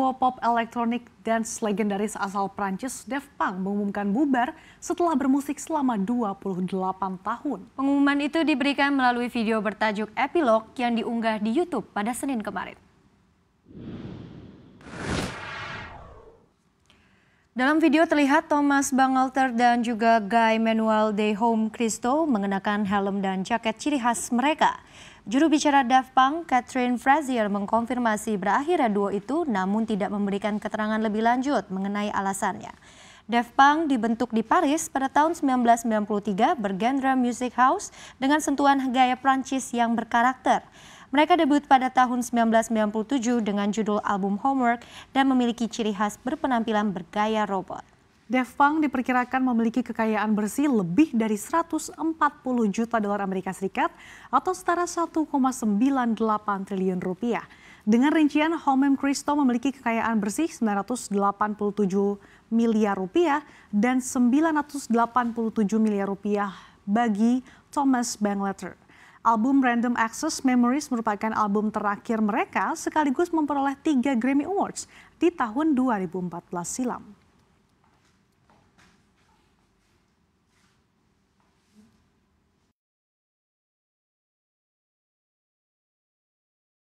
duo pop elektronik dance legendaris asal Prancis Def Punk mengumumkan bubar setelah bermusik selama 28 tahun. Pengumuman itu diberikan melalui video bertajuk Epilog yang diunggah di YouTube pada Senin kemarin. Dalam video terlihat Thomas Bangalter dan juga Guy Manuel de Home Cristo mengenakan helm dan jaket ciri khas mereka. Juru bicara Daft Punk, Catherine Frazier mengkonfirmasi berakhirnya duo itu namun tidak memberikan keterangan lebih lanjut mengenai alasannya. Daft Punk dibentuk di Paris pada tahun 1993 bergenre music house dengan sentuhan gaya Prancis yang berkarakter. Mereka debut pada tahun 1997 dengan judul album Homework dan memiliki ciri khas berpenampilan bergaya robot. Daft Punk diperkirakan memiliki kekayaan bersih lebih dari 140 juta dolar Amerika Serikat atau setara 1,98 triliun rupiah. Dengan rincian, Homem Christo memiliki kekayaan bersih 987 miliar rupiah dan 987 miliar rupiah bagi Thomas Bangletter. Album Random Access Memories merupakan album terakhir mereka sekaligus memperoleh tiga Grammy Awards di tahun 2014 silam.